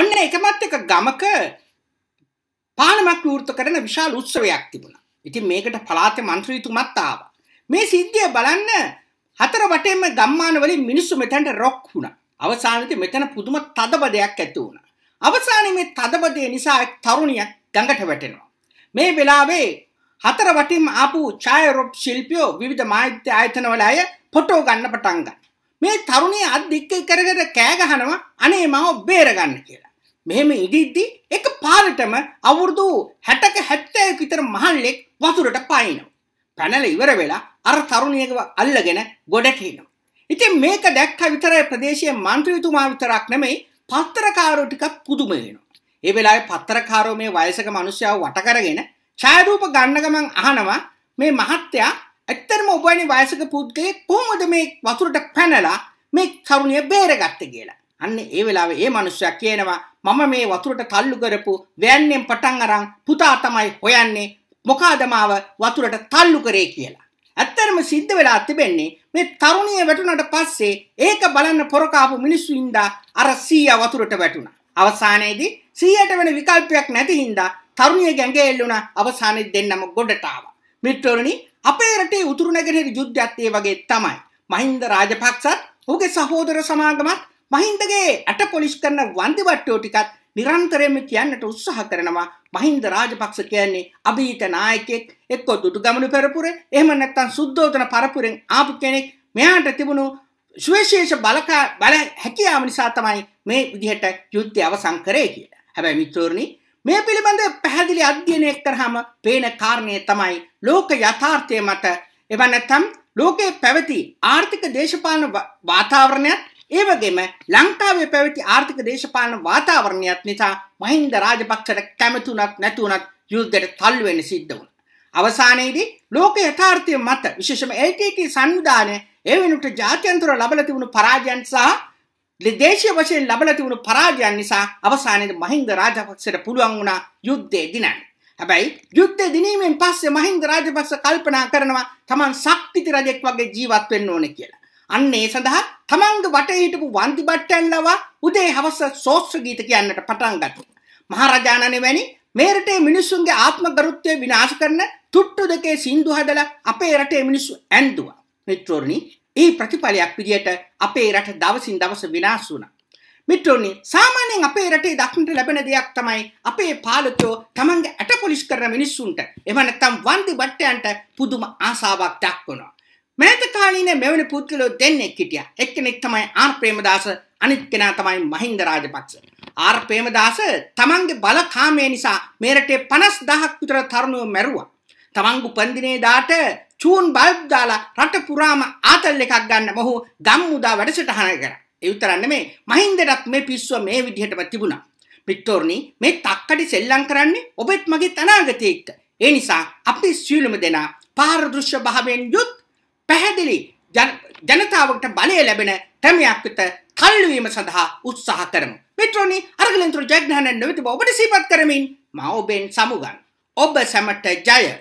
ඔන්න එකමත් එක ගමක පාලමක් විවෘත කරන විශාල උත්සවයක් තිබුණා. ඉතින් මේකට පළාතේ മന്ത്രിතුමත් ආවා. මේ සිද්ධිය බලන්න හතර වටේම ගම්මාන වලින් මිනිස්සු මෙතනට රොක් වුණා. අවසානයේදී මෙතන පුදුම තදබදයක් ඇති වුණා. අවසානයේ මේ තදබදේ නිසා එක් තරුණියක් ගඟට වැටෙනවා. මේ වෙලාවේ හතර වටින් ආපු ඡායාරූප ශිල්පියෝ විවිධ මාධ්‍ය ආයතන වල අය ෆොටෝ ගන්න පටන් ගන්නවා. මේ තරුණිය අත් දික්ක කරගෙන කෑ ගහනවා අනේ මාව බේරගන්න කියලා. මෙහෙම ඉදිද්දි එක පාරටම අවුරුදු 60ක 70ක විතර මහල්ලෙක් වතුරට පායිනවා. පැනලා ඉවර වෙලා අර තරුණියකව අල්ලගෙන ගොඩට එනවා. ඉතින් මේක දැක්ක විතරයි ප්‍රදේශයේ മന്ത്രിතුමා විතරක් නෙමෙයි පත්‍රකාරෝ ටිකක් පුදුම වෙනවා. ඒ වෙලාවේ පත්‍රකාරෝ මේ වයසක මිනිස්සයව වට කරගෙන ඡායාරූප ගන්න ගමන් අහනවා මේ මහත්තයා ඇත්තටම ඔබනි වයසක පුද්ගලයෙක් කොහොමද මේ වතුරට පැනලා මේ තරුණිය බේරගත්තේ කියලා. අන්න ඒ වෙලාවේ ඒ මනුස්සයා කියනවා මම මේ වතුරට තල්ලු කරපු වෑන්යෙන් පටන් අරන් පුතා තමයි හොයන්නේ මොකාද මාව වතුරට තල්ලු කරේ කියලා. ඇත්තටම සිද්ධ වෙලා තිබෙන්නේ මේ තරුණිය වැටුණට පස්සේ ඒක බලන්න පොරකාපු මිනිස්සු ඉඳා අර සීයා වතුරට වැටුණා. අවසානයේදී සීයට වෙන විකල්පයක් නැති හින්දා තරුණිය ගැඟේ එල්ලුණා අවසානයේ දෙන්නම ගොඩට ආවා. මිත්‍රෝනි අපේ රටේ උතුරු නැගෙනහිර යුද්ධයත් ඒ වගේ තමයි. මහින්ද රාජපක්ෂත් ඔහුගේ සහෝදර සමාගමත් මහින්දගේ ඇට පොලිෂ් කරන වන්දිවට්ටෝ ටිකත් නිරන්තරයෙන්ම කියන්නට උත්සාහ කරනවා මහින්ද රාජපක්ෂ කියන්නේ අභීත නායකයෙක් එක්ක දුටුගමනු පෙරපුරේ එහෙම නැත්නම් සුද්ධෝදන පරපුරෙන් ආපු කෙනෙක් මෙයාට තිබුණු සුවිශේෂ බලකා බල හැකියාව නිසා තමයි මේ විදිහට යුද්ධය අවසන් කරේ කියලා. හැබැයි මිත්‍රෝරණි මේ පිළිබඳ පැහැදිලි අධ්‍යයනය කරාම පේන කාරණය තමයි ලෝක යථාර්ථය මත එවනතම් ලෝකයේ පැවති ආර්ථික දේශපාලන වාතාවරණයත් ඒ වගේම ලංකාවේ පැවති ආර්ථික දේශපාලන වාතාවරණයත් නිසා මහින්ද රාජපක්ෂට කැමතුණක් නැතුණත් යුද්ධයට තල්ලු වෙන්න සිද්ධ වුණා. අවසානයේදී ලෝක යථාර්ථය මත විශේෂම AKK සංවිධානය ඒ වෙනුවට ජාත්‍යන්තර ලබලා තිබුණු පරාජයන් සහ දේශීය වශයෙන් ලබලා තිබුණු පරාජයන් නිසා අවසානයේදී මහින්ද රාජපක්ෂට පුළුවන් වුණා යුද්ධය දිනන්න. හැබැයි යුද්ධය දිනීමෙන් පස්සේ මහින්ද රාජපක්ෂ කල්පනා කරනවා තමන් ශක්තිති රජෙක් වගේ ජීවත් වෙන්න ඕනේ කියලා. අන්න ඒ සඳහා තමන්ගේ වටේ හිටපු වන්දි බට්ටැල්ලවා උදේ හවස සෝස්ත්‍ර ගීත කියන්නට පටන් ගත්තා. මහරජාණන් වැනි මේ රටේ මිනිසුන්ගේ ආත්ම ගරුත්වය විනාශ කරන තුට්ටු දෙකේ සින්දු හදලා අපේ රටේ මිනිස්සු ඇන්දුවා. මිත්‍රෝනි, ඒ ප්‍රතිඵලයක් විදියට අපේ රට දවසින් දවස විනාශ වුණා. මිත්‍රෝනි සාමාන්‍යයෙන් අපේ රටේ දක්නට ලැබෙන දෙයක් තමයි අපේ පාලකයෝ තමන්ගේ ඇටපොලිස් කරන මිනිස්සුන්ට එහෙම නැත්නම් වන්දි බට්ටයන්ට පුදුම ආසාවක් දක්වනවා. මෑත කාලීන මෙවැනි පුද්ගලයෝ දෙන්නෙක් හිටියා. එක්කෙනෙක් තමයි ආර් ප්‍රේමදාස, අනිත් කෙනා තමයි මහින්ද රාජපක්ෂ. ආර් ප්‍රේමදාස තමන්ගේ බලකාමයේ නිසා මේ රටේ 50000ක් විතර තරුණයෝ මැරුවා. තමන්ගේ උපන්දිනේ දාට චූන් බල්බ් දාලා රට පුරාම ආතල් එකක් ගන්න මොහු ගම්මුදා වැඩසටහන කරා. ඒ විතරක් නෙමෙයි මහින්දටත් මේ පිස්සුව මේ විදිහටම තිබුණා. පිටෝර්නි මේ තක්කඩි සෙල්ලම් කරන්නේ ඔබෙත් මගේත් අනාගතයේ එක්ක. ඒ නිසා අපි සියලුම දෙනා පාරදෘශ්‍ය භාවයෙන් යුත් පැහැදිලි ජනතාවට බලය ලැබෙන ක්‍රමයක් වෙත තල්වීම සඳහා උත්සාහ කරමු. මිත්‍රෝනි අරගලන්තුරු ජයග්‍රහණය නොවෙතිබ ඔබට සීපත් කරමින් මා ඔබෙන් සමුගන්. ඔබ සැමට ජය!